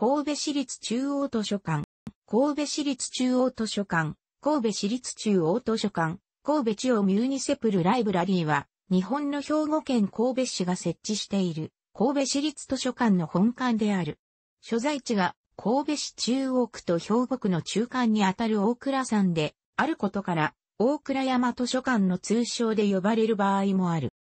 神戸市立中央図書館、神戸市立中央図書館、神戸市立中央図書館、神戸中央ミューニセプルライブラリーは、日本の兵庫県神戸市が設置している、神戸市立図書館の本館である。所在地が、神戸市中央区と兵庫区の中間にあたる大倉山で、あることから、大倉山図書館の通称で呼ばれる場合もある。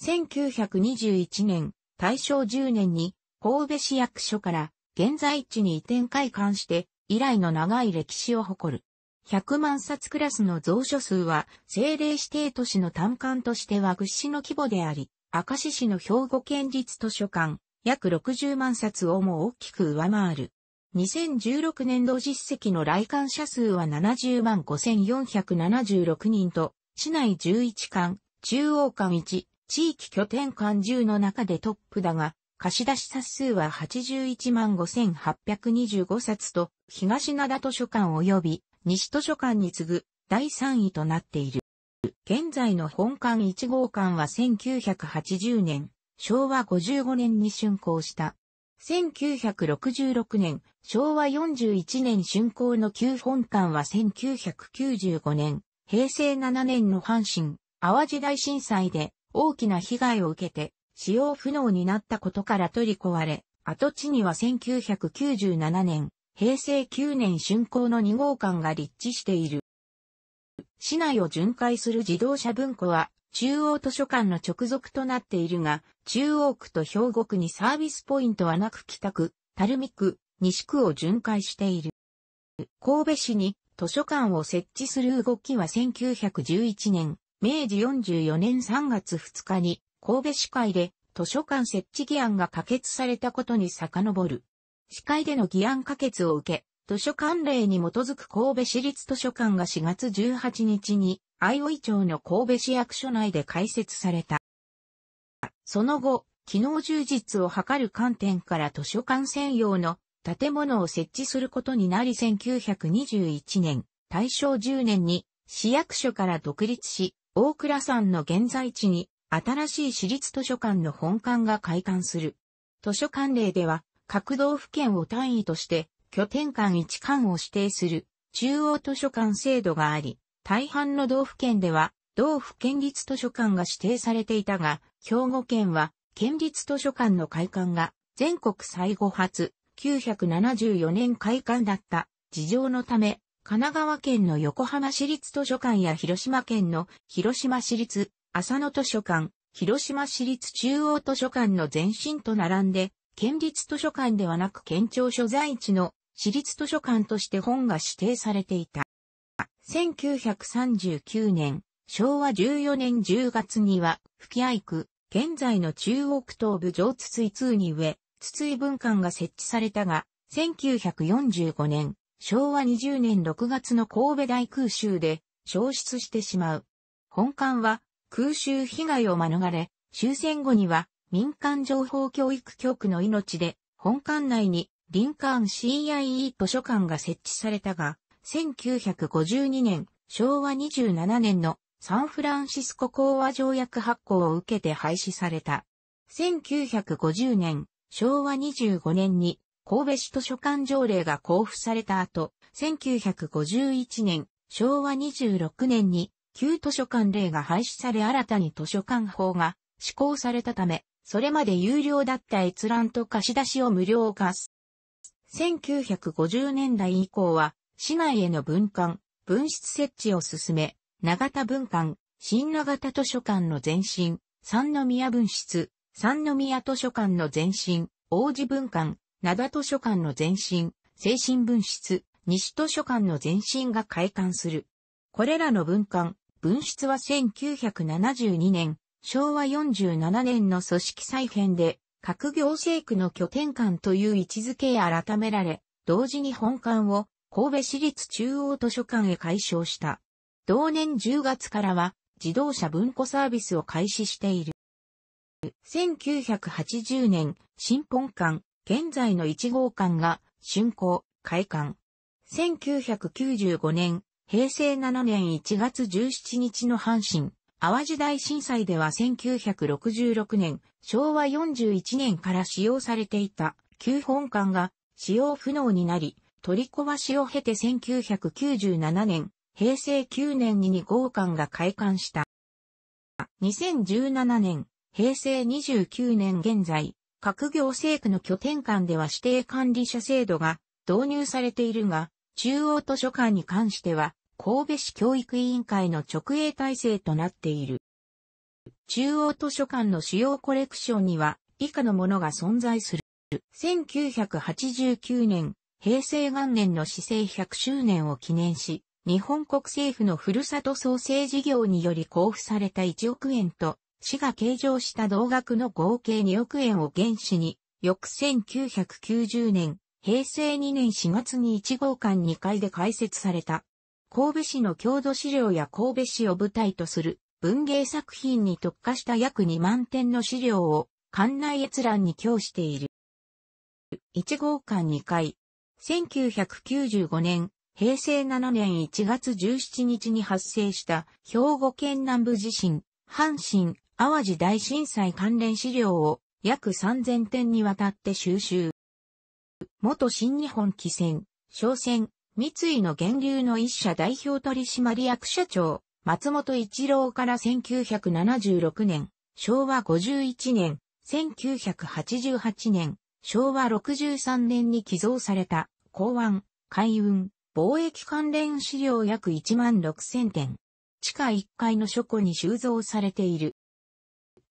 1921年、大正10年に、神戸市役所から現在地に移転開館して以来の長い歴史を誇る。100万冊クラスの蔵書数は政令指定都市の単館としては屈指の規模であり、明石市の兵庫県立図書館約60万冊をも大きく上回る。2016年度実績の来館者数は70万5476人と、市内11館、中央館1、地域拠点館10の中でトップだが、貸し出し冊数は81万5825冊と、東灘図書館及び西図書館に次ぐ第3位となっている。現在の本館1号館は1980年、昭和55年に竣工した。1966年、昭和41年竣工の旧本館は1995年、平成7年の阪神、淡路大震災で大きな被害を受けて使用不能になったことから取り壊れ、跡地には1997年、平成9年竣工の2号館が立地している。市内を巡回する自動車文庫は、中央図書館の直属となっているが、中央区と兵庫区にサービスポイントはなく北区、垂水区、西区を巡回している。神戸市に図書館を設置する動きは1911年、明治44年3月2日に神戸市会で図書館設置議案が可決されたことに遡る。市会での議案可決を受け、図書館令に基づく神戸市立図書館が4月18日に、愛生町の神戸市役所内で開設された。その後、機能充実を図る観点から図書館専用の建物を設置することになり1921年、大正10年に市役所から独立し、大倉山の現在地に新しい市立図書館の本館が開館する。図書館令では、各道府県を単位として、拠点間一館を指定する中央図書館制度があり、大半の道府県では、同府県立図書館が指定されていたが、兵庫県は、県立図書館の開館が、全国最後発、974年開館だった事情のため、神奈川県の横浜市立図書館や広島県の広島市立浅野図書館、広島市立中央図書館の前身と並んで、県立図書館ではなく県庁所在地の市立図書館として本が指定されていた。1939年、昭和14年10月には、吹合区、現在の中央区東部上津井通に上、津井文館が設置されたが、1945年、昭和20年6月の神戸大空襲で消失してしまう。本館は空襲被害を免れ、終戦後には民間情報教育局の命で、本館内にリンカーン CIE 図書館が設置されたが、1952年、昭和27年のサンフランシスコ講和条約発行を受けて廃止された。1950年、昭和25年に神戸市図書館条例が交付された後、1951年、昭和26年に旧図書館令が廃止され新たに図書館法が施行されたため、それまで有料だった閲覧と貸し出しを無料化す。1950年代以降は、市内への分館、分室設置を進め、長田分館、新長田図書館の前身、三宮分室、三宮図書館の前身、王子分館、灘図書館の前身、精神分室、西図書館の前身が開館する。これらの分館、分出は1972年、昭和47年の組織再編で、各行政区の拠点間という位置づけへ改められ、同時に本館を神戸市立中央図書館へ改称した。同年10月からは自動車文庫サービスを開始している。1980年、新本館、現在の1号館が竣工、開館。1995年、平成7年1月17日の阪神、淡路大震災では1966年、昭和41年から使用されていた旧本館が使用不能になり、取り壊しを経て1997年、平成9年に2号館が開館した。2017年、平成29年現在、各行政区の拠点間では指定管理者制度が導入されているが、中央図書館に関しては、神戸市教育委員会の直営体制となっている。中央図書館の主要コレクションには、以下のものが存在する。1989年、平成元年の市政100周年を記念し、日本国政府のふるさと創生事業により交付された1億円と、市が計上した同額の合計2億円を原資に、翌1990年、平成2年4月に1号館2階で開設された。神戸市の郷土資料や神戸市を舞台とする文芸作品に特化した約2万点の資料を館内閲覧に供している。1号館2階。1995年、平成7年1月17日に発生した兵庫県南部地震、阪神、淡路大震災関連資料を約3000点にわたって収集。元新日本汽船、商船、三井の源流の一社代表取締役社長、松本一郎から1976年、昭和51年、1988年、昭和63年に寄贈された、港湾、海運、貿易関連資料約1万6000点。地下1階の書庫に収蔵されている。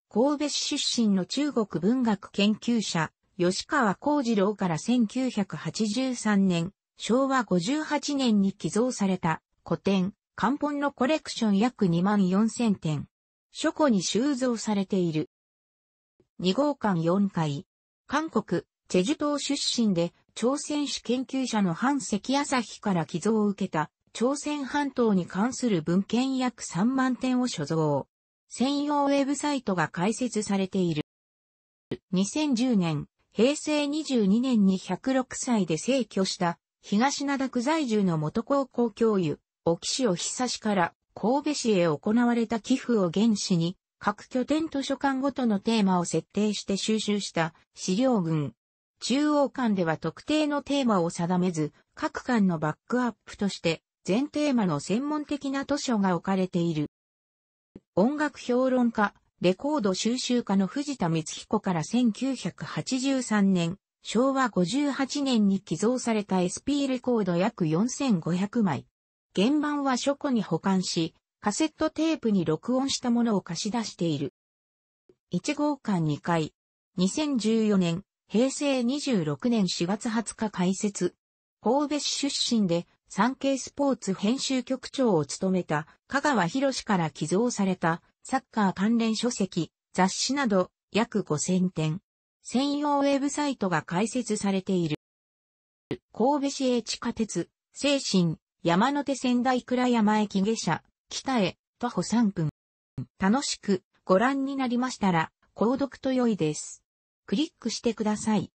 神戸市出身の中国文学研究者、吉川幸次郎から1983年、昭和58年に寄贈された古典、漢本のコレクション約2万4000点。書庫に収蔵されている。2号館4階。韓国、チェジュ島出身で、朝鮮史研究者の半関朝日から寄贈を受けた、朝鮮半島に関する文献約3万点を所蔵。専用ウェブサイトが開設されている。2010年、平成22年に106歳で逝去した、東灘区在住の元高校教諭、沖塩久志から神戸市へ行われた寄付を原資に、各拠点図書館ごとのテーマを設定して収集した資料群。中央館では特定のテーマを定めず、各館のバックアップとして、全テーマの専門的な図書が置かれている。音楽評論家、レコード収集家の藤田光彦から1983年、昭和58年に寄贈された SP レコード約4500枚。原版は書庫に保管し、カセットテープに録音したものを貸し出している。1号館2回。2014年、平成26年4月20日開設。神戸市出身で、産経スポーツ編集局長を務めた香川博から寄贈されたサッカー関連書籍、雑誌など約5000点。専用ウェブサイトが開設されている。神戸市営地下鉄、精神、山手仙台倉山駅下車、北へ、徒歩3分。楽しくご覧になりましたら、購読と良いです。クリックしてください。